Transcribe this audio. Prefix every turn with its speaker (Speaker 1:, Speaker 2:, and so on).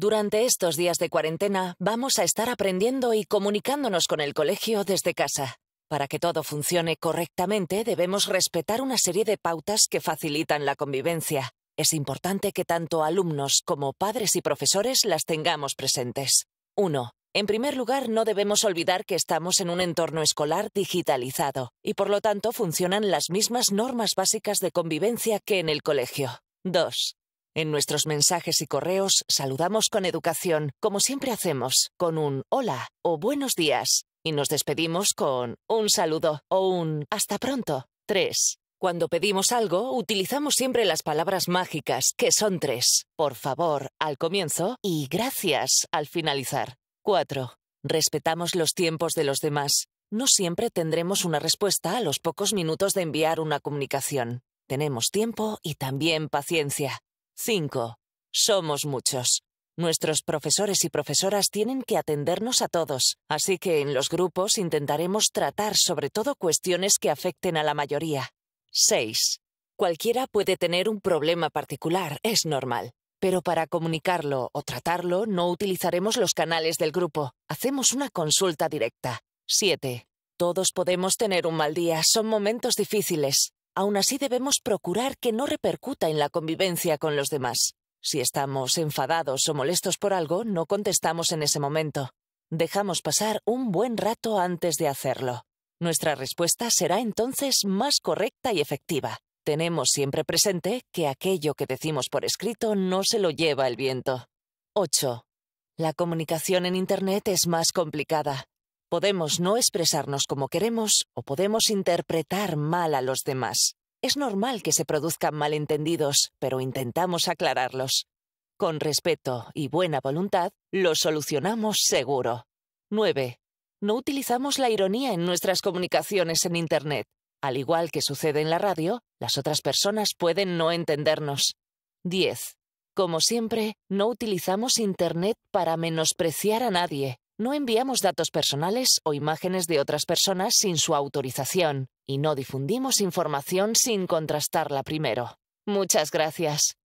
Speaker 1: Durante estos días de cuarentena vamos a estar aprendiendo y comunicándonos con el colegio desde casa. Para que todo funcione correctamente debemos respetar una serie de pautas que facilitan la convivencia. Es importante que tanto alumnos como padres y profesores las tengamos presentes. 1. En primer lugar, no debemos olvidar que estamos en un entorno escolar digitalizado y por lo tanto funcionan las mismas normas básicas de convivencia que en el colegio. 2. En nuestros mensajes y correos saludamos con educación, como siempre hacemos, con un hola o buenos días, y nos despedimos con un saludo o un hasta pronto. 3. Cuando pedimos algo, utilizamos siempre las palabras mágicas, que son tres. Por favor, al comienzo y gracias al finalizar. 4. Respetamos los tiempos de los demás. No siempre tendremos una respuesta a los pocos minutos de enviar una comunicación. Tenemos tiempo y también paciencia. 5. Somos muchos. Nuestros profesores y profesoras tienen que atendernos a todos, así que en los grupos intentaremos tratar sobre todo cuestiones que afecten a la mayoría. 6. Cualquiera puede tener un problema particular, es normal. Pero para comunicarlo o tratarlo no utilizaremos los canales del grupo, hacemos una consulta directa. 7. Todos podemos tener un mal día, son momentos difíciles aún así debemos procurar que no repercuta en la convivencia con los demás. Si estamos enfadados o molestos por algo, no contestamos en ese momento. Dejamos pasar un buen rato antes de hacerlo. Nuestra respuesta será entonces más correcta y efectiva. Tenemos siempre presente que aquello que decimos por escrito no se lo lleva el viento. 8. La comunicación en Internet es más complicada. Podemos no expresarnos como queremos o podemos interpretar mal a los demás. Es normal que se produzcan malentendidos, pero intentamos aclararlos. Con respeto y buena voluntad, lo solucionamos seguro. 9. No utilizamos la ironía en nuestras comunicaciones en Internet. Al igual que sucede en la radio, las otras personas pueden no entendernos. 10. Como siempre, no utilizamos Internet para menospreciar a nadie. No enviamos datos personales o imágenes de otras personas sin su autorización y no difundimos información sin contrastarla primero. Muchas gracias.